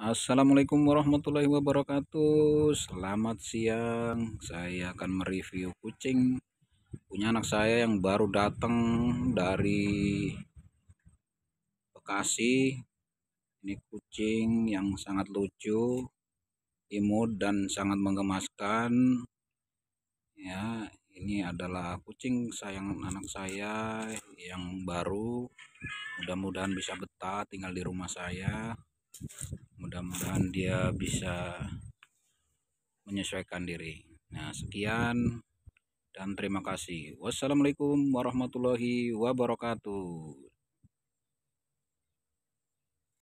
Assalamualaikum warahmatullahi wabarakatuh Selamat siang Saya akan mereview kucing Punya anak saya yang baru datang dari Bekasi Ini kucing yang sangat lucu Imut dan sangat menggemaskan Ya ini adalah kucing sayang anak saya yang baru Mudah-mudahan bisa betah tinggal di rumah saya mudah-mudahan dia bisa menyesuaikan diri nah sekian dan terima kasih wassalamualaikum warahmatullahi wabarakatuh